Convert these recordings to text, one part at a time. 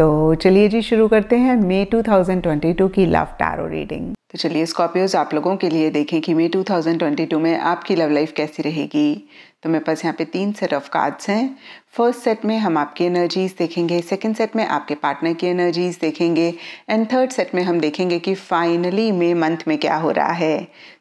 तो चलिए जी शुरू करते हैं मे 2022 की लव टैरो रीडिंग तो चलिए स्कॉर्पियोज आप लोगों के लिए देखें कि मे 2022 में आपकी लव लाइफ कैसी रहेगी तो मेरे पास यहाँ पे तीन सेट ऑफ कार्ड्स हैं फर्स्ट सेट में हम आपकी एनर्जीज देखेंगे सेकंड सेट में आपके पार्टनर की एनर्जीज देखेंगे एंड थर्ड सेट में हम देखेंगे कि फाइनली मे मंथ में क्या हो रहा है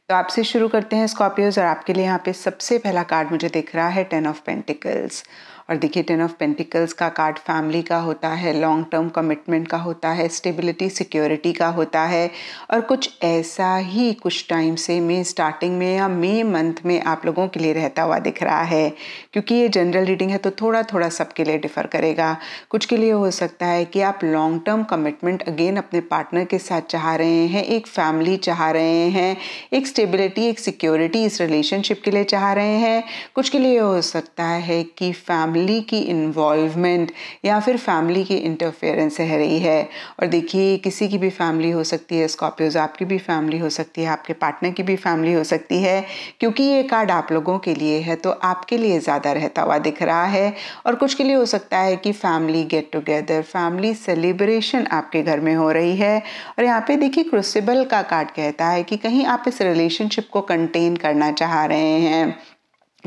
तो आपसे शुरू करते हैं स्कॉर्पियोज और आपके लिए यहाँ पे सबसे पहला कार्ड मुझे दिख रहा है टेन ऑफ पेंटिकल्स और देखिए टेन ऑफ पेंटिकल्स का कार्ड फैमिली का होता है लॉन्ग टर्म कमिटमेंट का होता है स्टेबिलिटी सिक्योरिटी का होता है और कुछ ऐसा ही कुछ टाइम से मे स्टार्टिंग में या मे मंथ में आप लोगों के लिए रहता हुआ दिख रहा है क्योंकि ये जनरल रीडिंग है तो थोड़ा थोड़ा सबके लिए डिफर करेगा कुछ के लिए हो सकता है कि आप लॉन्ग टर्म कमिटमेंट अगेन अपने पार्टनर के साथ चाह रहे हैं एक फैमिली चाह रहे हैं एक स्टेबिलिटी एक सिक्योरिटी इस रिलेशनशिप के लिए चाह रहे हैं कुछ के लिए हो सकता है कि फैमिली फैमिली की इन्वॉल्वमेंट या फिर फैमिली की इंटरफेरेंस रह रही है और देखिए किसी की भी फैमिली हो सकती है स्कॉर्पियोज आपकी भी फैमिली हो सकती है आपके पार्टनर की भी फैमिली हो सकती है क्योंकि ये कार्ड आप लोगों के लिए है तो आपके लिए ज़्यादा रहता हुआ दिख रहा है और कुछ के लिए हो सकता है कि family get together family celebration आपके घर में हो रही है और यहाँ पे देखिए क्रुसिबल का कार्ड कहता है कि कहीं आप इस रिलेशनशिप को कंटेन करना चाह रहे हैं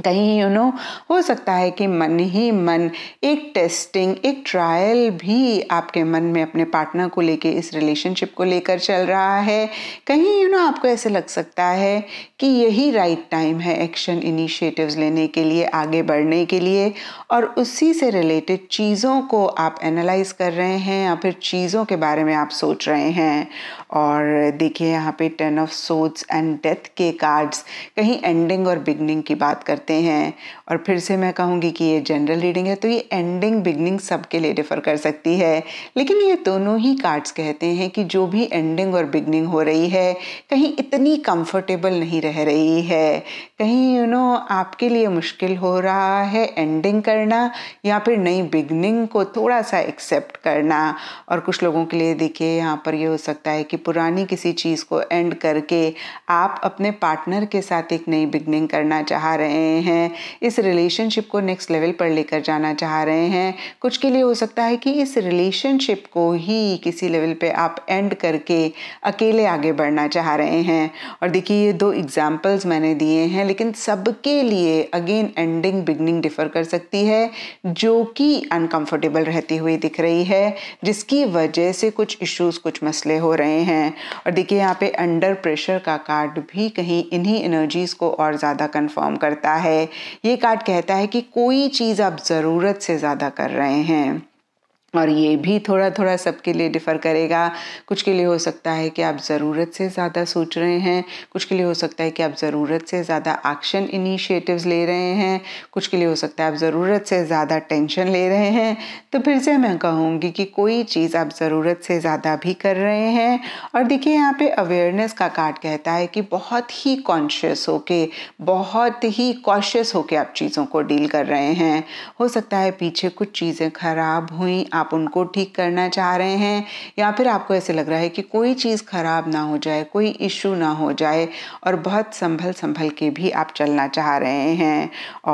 कहीं यू नो हो सकता है कि मन ही मन एक टेस्टिंग एक ट्रायल भी आपके मन में अपने पार्टनर को लेके इस रिलेशनशिप को लेकर चल रहा है कहीं यू नो आपको ऐसे लग सकता है कि यही राइट टाइम है एक्शन इनिशिएटिव्स लेने के लिए आगे बढ़ने के लिए और उसी से रिलेटेड चीज़ों को आप एनालाइज कर रहे हैं या फिर चीज़ों के बारे में आप सोच रहे हैं और देखिए यहाँ पे टेन ऑफ सोच्स एंड डेथ के कार्ड्स कहीं एंडिंग और बिगनिंग की बात कर करते हैं और फिर से मैं कहूँगी कि ये जनरल रीडिंग है तो ये एंडिंग बिगनिंग सब के लिए डिफ़र कर सकती है लेकिन ये दोनों ही कार्ड्स कहते हैं कि जो भी एंडिंग और बिगनिंग हो रही है कहीं इतनी कंफर्टेबल नहीं रह रही है कहीं यू नो आपके लिए मुश्किल हो रहा है एंडिंग करना या फिर नई बिगनिंग को थोड़ा सा एक्सेप्ट करना और कुछ लोगों के लिए देखिए यहाँ पर ये हो सकता है कि पुरानी किसी चीज़ को एंड करके आप अपने पार्टनर के साथ एक नई बिगनिंग करना चाह रहे हैं रहे हैं इस रिलेशनशिप को नेक्स्ट लेवल पर लेकर जाना चाह रहे हैं कुछ के लिए हो सकता है कि इस रिलेशनशिप को ही किसी लेवल पे आप एंड करके अकेले आगे बढ़ना चाह रहे हैं और देखिए ये दो एग्जाम्पल्स मैंने दिए हैं लेकिन सबके लिए अगेन एंडिंग बिगनिंग डिफर कर सकती है जो कि अनकंफर्टेबल रहती हुई दिख रही है जिसकी वजह से कुछ इश्यूज कुछ मसले हो रहे हैं और देखिए यहाँ पे अंडर प्रेशर का कार्ड भी कहीं इन्हीं एनर्जीज को और ज़्यादा कंफर्म करता है ये कार्ड कहता है कि कोई चीज़ आप ज़रूरत से ज़्यादा कर रहे हैं और ये भी थोड़ा थोड़ा सबके लिए डिफ़र करेगा कुछ के लिए हो सकता है कि आप ज़रूरत से ज़्यादा सोच रहे हैं कुछ के लिए हो सकता है कि आप ज़रूरत से ज़्यादा एक्शन इनिशिएटिव्स ले रहे हैं कुछ के लिए हो सकता है आप ज़रूरत से ज़्यादा टेंशन ले रहे हैं तो फिर से मैं कहूँगी कि कोई चीज़ आप ज़रूरत से ज़्यादा भी कर रहे हैं और देखिए यहाँ पे अवेयरनेस का कार्ड कहता है कि बहुत ही कॉन्शियस होके बहुत ही कॉशियस होके आप चीज़ों को डील कर रहे हैं हो सकता है पीछे कुछ चीज़ें ख़राब हुई आप आप उनको ठीक करना चाह रहे हैं या फिर आपको ऐसे लग रहा है कि कोई चीज़ ख़राब ना हो जाए कोई इशू ना हो जाए और बहुत संभल संभल के भी आप चलना चाह रहे हैं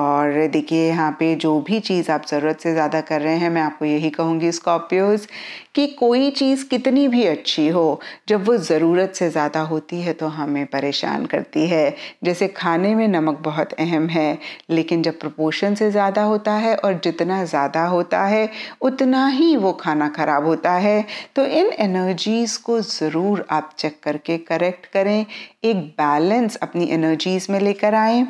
और देखिए यहाँ पे जो भी चीज़ आप ज़रूरत से ज़्यादा कर रहे हैं मैं आपको यही कहूँगी स्कॉर्पियोज़ कि कोई चीज़ कितनी भी अच्छी हो जब वो ज़रूरत से ज़्यादा होती है तो हमें परेशान करती है जैसे खाने में नमक बहुत अहम है लेकिन जब प्रपोशन से ज़्यादा होता है और जितना ज़्यादा होता है उतना ही वो खाना ख़राब होता है तो इन एनर्जीज़ को ज़रूर आप चेक करके करेक्ट करें एक बैलेंस अपनी एनर्जीज़ में लेकर आएँ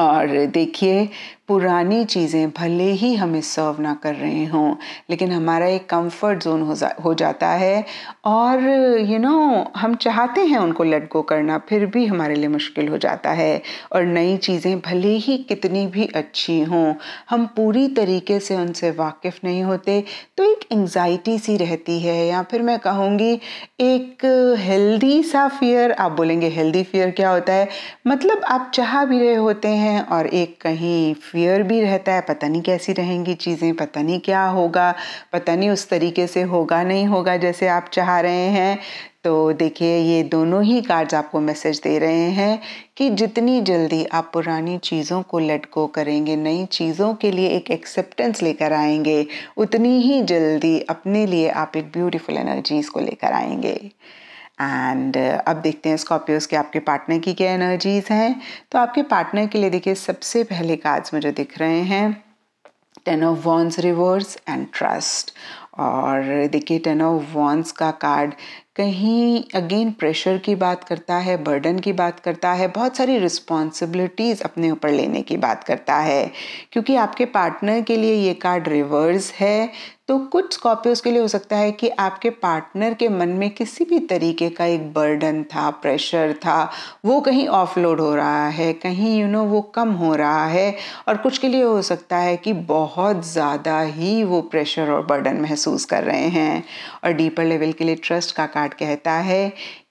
और देखिए पुरानी चीज़ें भले ही हमें सर्व ना कर रहे हों लेकिन हमारा एक कंफर्ट जोन हो, जा, हो जाता है और यू you नो know, हम चाहते हैं उनको लेट गो करना फिर भी हमारे लिए मुश्किल हो जाता है और नई चीज़ें भले ही कितनी भी अच्छी हों हम पूरी तरीके से उनसे वाकिफ़ नहीं होते तो एक एंग्जाइटी सी रहती है या फिर मैं कहूँगी एक हेल्दी सा फियर आप बोलेंगे हेल्दी फियर क्या होता है मतलब आप चाह भी रहे होते हैं और एक कहीं फियर भी रहता है पता नहीं कैसी रहेंगी चीज़ें पता नहीं क्या होगा पता नहीं उस तरीके से होगा नहीं होगा जैसे आप चाह रहे हैं तो देखिए ये दोनों ही कार्ड्स आपको मैसेज दे रहे हैं कि जितनी जल्दी आप पुरानी चीज़ों को लेट गो करेंगे नई चीज़ों के लिए एक एक्सेप्टेंस लेकर आएंगे उतनी ही जल्दी अपने लिए आप एक ब्यूटीफुल एनर्जीज़ को लेकर आएंगे एंड uh, अब देखते हैं स्कॉर्पियोज के आपके पार्टनर की क्या एनर्जीज हैं तो आपके पार्टनर के लिए देखिए सबसे पहले कार्ड्स मुझे दिख रहे हैं ten of wands reverse and trust और देखिए टेन ऑफ वॉन्स का कार्ड कहीं अगेन प्रेशर की बात करता है बर्डन की बात करता है बहुत सारी रिस्पॉन्सिबिलिटीज़ अपने ऊपर लेने की बात करता है क्योंकि आपके पार्टनर के लिए ये कार्ड रिवर्स है तो कुछ स्कॉर्पियोज के लिए हो सकता है कि आपके पार्टनर के मन में किसी भी तरीके का एक बर्डन था प्रेशर था वो कहीं ऑफलोड हो रहा है कहीं यू you नो know, वो कम हो रहा है और कुछ के लिए हो सकता है कि बहुत ज़्यादा ही वो प्रेशर और बर्डन महसूस महसूस कर रहे हैं और डीपर लेवल के लिए ट्रस्ट का कार्ड कहता है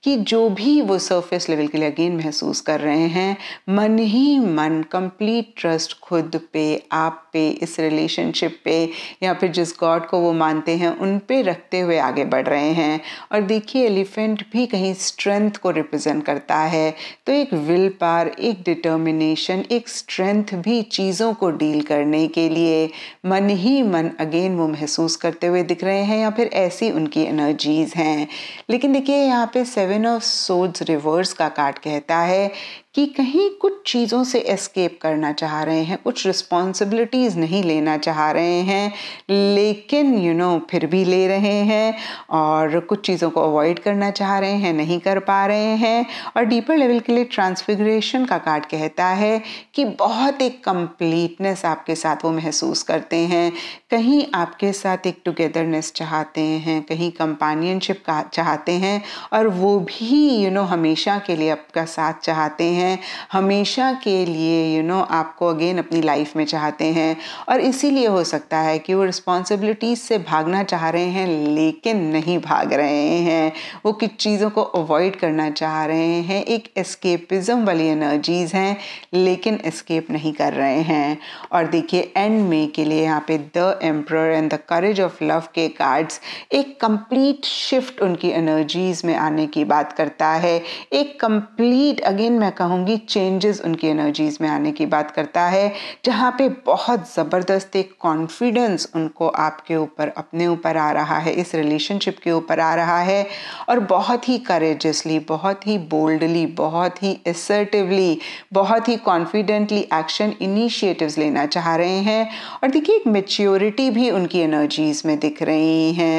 कि जो भी वो सरफेस लेवल के लिए अगेन महसूस कर रहे हैं मन ही मन कंप्लीट ट्रस्ट खुद पे आप पे इस रिलेशनशिप पे या फिर जिस गॉड को वो मानते हैं उन पे रखते हुए आगे बढ़ रहे हैं और देखिए एलिफेंट भी कहीं स्ट्रेंथ को रिप्रेजेंट करता है तो एक विल पार एक डिटर्मिनेशन एक स्ट्रेंथ भी चीज़ों को डील करने के लिए मन ही मन अगेन वो महसूस करते हुए दिख रहे हैं या फिर ऐसी उनकी एनर्जीज़ हैं लेकिन देखिए यहाँ पे सेवन ऑफ सोड्स रिवर्स का कार्ड कहता है कि कहीं कुछ चीज़ों से एस्केप करना चाह रहे हैं कुछ रिस्पॉन्सिबिलिटीज़ नहीं लेना चाह रहे हैं लेकिन यू you नो know, फिर भी ले रहे हैं और कुछ चीज़ों को अवॉइड करना चाह रहे हैं नहीं कर पा रहे हैं और डीपर लेवल के लिए ट्रांसफिग्रेशन का कार्ड कहता है कि बहुत एक कंप्लीटनेस आपके साथ वो महसूस करते हैं कहीं आपके साथ एक टुगेदरनेस चाहते हैं कहीं कंपानियनशिप चाहते हैं और वो भी यू you नो know, हमेशा के लिए आपका साथ चाहते हैं हैं हमेशा के लिए यू you नो know, आपको अगेन अपनी लाइफ में चाहते हैं और इसीलिए हो सकता है कि वो रिस्पॉन्सिबिलिटीज़ से भागना चाह रहे हैं लेकिन नहीं भाग रहे हैं वो कुछ चीज़ों को अवॉइड करना चाह रहे हैं एक एस्केपिज्म वाली एनर्जीज़ हैं लेकिन एस्केप नहीं कर रहे हैं और देखिए एंड में के लिए यहाँ पे the emperor and the courage of love के कार्ड्स एक कंप्लीट शिफ्ट उनकी एनर्जीज़ में आने की बात करता है एक कंप्लीट अगेन मैं कहूँ कहूँगी चेंजेस उनकी एनर्जीज़ में आने की बात करता है जहाँ पे बहुत ज़बरदस्त एक कॉन्फिडेंस उनको आपके ऊपर अपने ऊपर आ रहा है इस रिलेशनशिप के ऊपर आ रहा है और बहुत ही करेजसली बहुत ही बोल्डली बहुत ही एसर्टिवली बहुत ही कॉन्फिडेंटली एक्शन इनिशिएटिव्स लेना चाह रहे हैं और देखिए एक मेच्योरिटी भी उनकी एनर्जीज़ में दिख रही हैं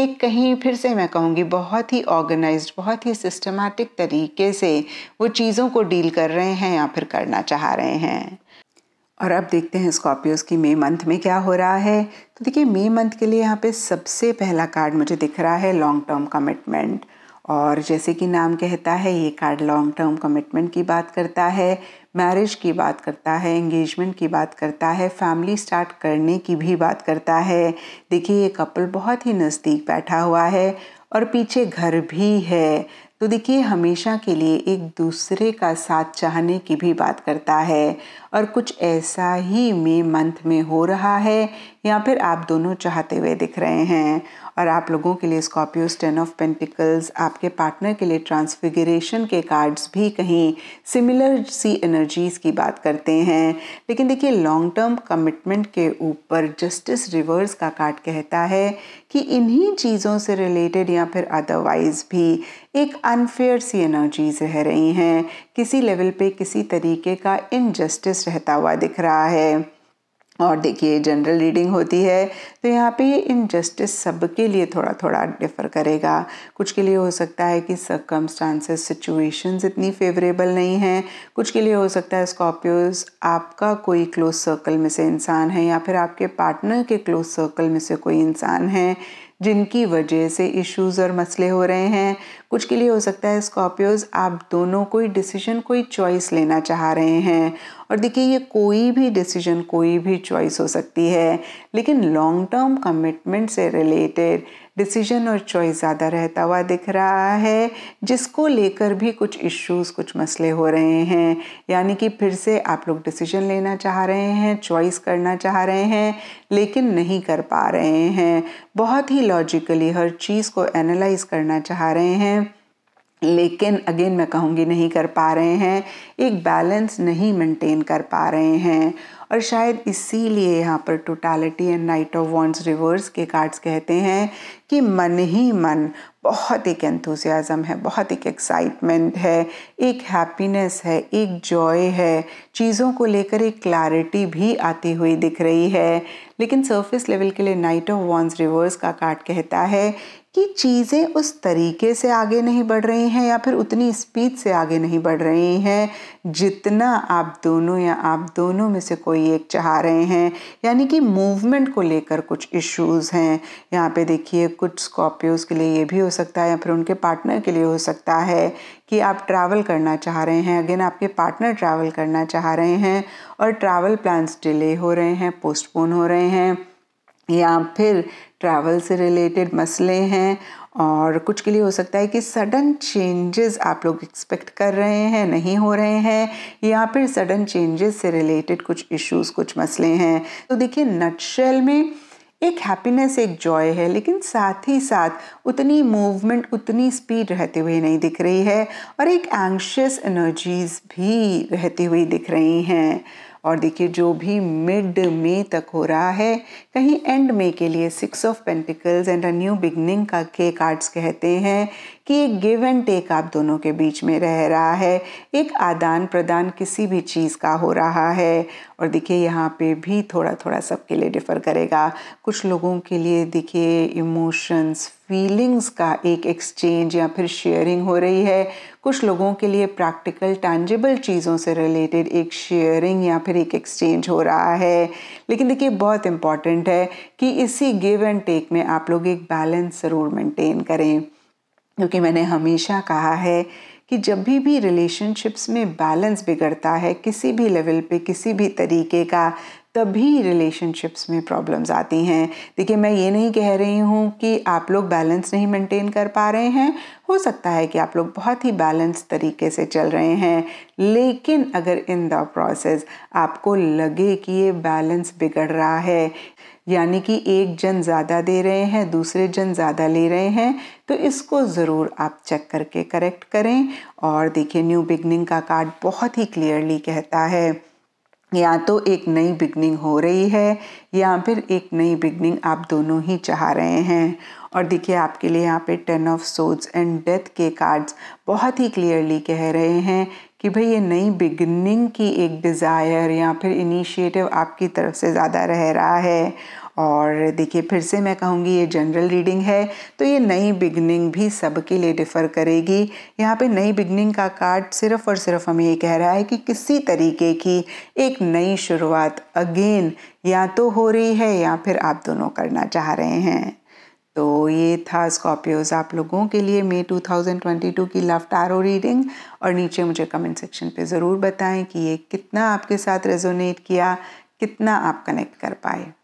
एक कहीं फिर से मैं कहूँगी बहुत ही ऑर्गेनाइज बहुत ही सिस्टमैटिक तरीके से वो चीज़ों को डील कर रहे हैं या फिर करना चाह रहे हैं और अब देखते हैं स्कॉर्पियोज की मे मंथ में क्या हो रहा है तो देखिए मे मंथ के लिए यहाँ पे सबसे पहला कार्ड मुझे दिख रहा है लॉन्ग टर्म कमिटमेंट और जैसे कि नाम कहता है ये कार्ड लॉन्ग टर्म कमिटमेंट की बात करता है मैरिज की बात करता है एंगेजमेंट की बात करता है फैमिली स्टार्ट करने की भी बात करता है देखिए ये कपल बहुत ही नज़दीक बैठा हुआ है और पीछे घर भी है तो देखिए हमेशा के लिए एक दूसरे का साथ चाहने की भी बात करता है और कुछ ऐसा ही मे मंथ में हो रहा है या फिर आप दोनों चाहते हुए दिख रहे हैं और आप लोगों के लिए स्कॉर्पियो टेन ऑफ पेंटिकल्स आपके पार्टनर के लिए ट्रांसफिगरेशन के कार्ड्स भी कहीं सिमिलर सी एनर्जीज़ की बात करते हैं लेकिन देखिए लॉन्ग टर्म कमिटमेंट के ऊपर जस्टिस रिवर्स का कार्ड कहता है कि इन्हीं चीज़ों से रिलेटेड या फिर अदरवाइज़ भी एक अनफेयर सी एनर्जीज रह रही हैं किसी लेवल पे किसी तरीके का इनजस्टिस रहता हुआ दिख रहा है और देखिए जनरल रीडिंग होती है तो यहाँ पे इनजस्टिस के लिए थोड़ा थोड़ा डिफ़र करेगा कुछ के लिए हो सकता है कि सर्कमस्टांसेस सिचुएशंस इतनी फेवरेबल नहीं हैं कुछ के लिए हो सकता है स्कॉर्पियोज आपका कोई क्लोज सर्कल में से इंसान है या फिर आपके पार्टनर के क्लोज सर्कल में से कोई इंसान है जिनकी वजह से इश्यूज और मसले हो रहे हैं कुछ के लिए हो सकता है स्कॉर्पियोज आप दोनों कोई डिसीजन कोई चॉइस लेना चाह रहे हैं और देखिए ये कोई भी डिसीजन कोई भी चॉइस हो सकती है लेकिन लॉन्ग टर्म कमिटमेंट से रिलेटेड डिसीजन और चॉइस ज़्यादा रहता हुआ दिख रहा है जिसको लेकर भी कुछ इश्यूज कुछ मसले हो रहे हैं यानी कि फिर से आप लोग डिसीजन लेना चाह रहे हैं चॉइस करना चाह रहे हैं लेकिन नहीं कर पा रहे हैं बहुत ही लॉजिकली हर चीज़ को एनालाइज करना चाह रहे हैं लेकिन अगेन मैं कहूँगी नहीं कर पा रहे हैं एक बैलेंस नहीं मेंटेन कर पा रहे हैं और शायद इसीलिए यहाँ पर totality and knight of wands reverse के कार्ड्स कहते हैं कि मन ही मन बहुत एक एंथुसियाज़म है बहुत एक एक्साइटमेंट है एक हैप्पीनेस है एक जॉय है चीज़ों को लेकर एक क्लैरिटी भी आती हुई दिख रही है लेकिन सरफेस लेवल के लिए नाइट ऑफ वॉन्स रिवर्स का कार्ड कहता है कि चीज़ें उस तरीके से आगे नहीं बढ़ रही हैं या फिर उतनी स्पीड से आगे नहीं बढ़ रही हैं जितना आप दोनों या आप दोनों में से कोई एक चाह रहे हैं यानी कि मूवमेंट को लेकर कुछ इश्यूज हैं यहाँ पे देखिए कुछ स्कॉर्पियोज के लिए ये भी हो सकता है या फिर उनके पार्टनर के लिए हो सकता है कि आप ट्रैवल करना चाह रहे हैं अगेन आपके पार्टनर ट्रैवल करना चाह रहे हैं और ट्रैवल प्लान्स डिले हो रहे हैं पोस्टपोन हो रहे हैं या फिर ट्रैवल से रिलेटेड मसले हैं और कुछ के लिए हो सकता है कि सडन चेंजेस आप लोग एक्सपेक्ट कर रहे हैं नहीं हो रहे हैं या फिर सडन चेंजेस से रिलेटेड कुछ इश्यूज कुछ मसले हैं तो देखिए नटशेल में एक हैप्पीनेस एक जॉय है लेकिन साथ ही साथ उतनी मूवमेंट उतनी स्पीड रहती हुई नहीं दिख रही है और एक एंशियस एनर्जीज भी रहती हुई दिख रही हैं और देखिए जो भी मिड मे तक हो रहा है कहीं एंड मे के लिए six of pentacles and a new beginning का के कार्ड्स कहते हैं कि एक गिव एंड टेक आप दोनों के बीच में रह रहा है एक आदान प्रदान किसी भी चीज़ का हो रहा है और देखिए यहाँ पे भी थोड़ा थोड़ा सबके लिए डिफ़र करेगा कुछ लोगों के लिए देखिए इमोशंस फीलिंग्स का एक एक्सचेंज या फिर शेयरिंग हो रही है कुछ लोगों के लिए प्रैक्टिकल टैंजेबल चीज़ों से रिलेटेड एक शेयरिंग या फिर एक एक्सचेंज हो रहा है लेकिन देखिए बहुत इम्पॉर्टेंट है कि इसी गिव एंड टेक में आप लोग एक बैलेंस ज़रूर मेंटेन करें क्योंकि मैंने हमेशा कहा है कि जब भी भी रिलेशनशिप्स में बैलेंस बिगड़ता है किसी भी लेवल पे किसी भी तरीके का तभी रिलेशनशिप्स में प्रॉब्लम्स आती हैं देखिए मैं ये नहीं कह रही हूँ कि आप लोग बैलेंस नहीं मेंटेन कर पा रहे हैं हो सकता है कि आप लोग बहुत ही बैलेंस तरीके से चल रहे हैं लेकिन अगर इन द प्रोसेस आपको लगे कि ये बैलेंस बिगड़ रहा है यानी कि एक जन ज़्यादा दे रहे हैं दूसरे जन ज़्यादा ले रहे हैं तो इसको ज़रूर आप चेक करके करेक्ट करें और देखिए न्यू बिगनिंग का कार्ड बहुत ही क्लियरली कहता है या तो एक नई बिगनिंग हो रही है या फिर एक नई बिगनिंग आप दोनों ही चाह रहे हैं और देखिए आपके लिए यहाँ पे ten of swords and death के कार्ड्स बहुत ही क्लियरली कह रहे हैं कि भाई ये नई बिगनिंग की एक डिज़ायर या फिर इनिशिएटिव आपकी तरफ से ज़्यादा रह रहा है और देखिए फिर से मैं कहूँगी ये जनरल रीडिंग है तो ये नई बिगनिंग भी सबके लिए डिफ़र करेगी यहाँ पे नई बिगनिंग का कार्ड सिर्फ और सिर्फ हमें ये कह रहा है कि किसी तरीके की एक नई शुरुआत अगेन या तो हो रही है या फिर आप दोनों करना चाह रहे हैं तो ये था स्कॉर्पियोज आप लोगों के लिए मे 2022 की लव टारो रीडिंग और नीचे मुझे कमेंट सेक्शन पे ज़रूर बताएं कि ये कितना आपके साथ रेजोनेट किया कितना आप कनेक्ट कर पाए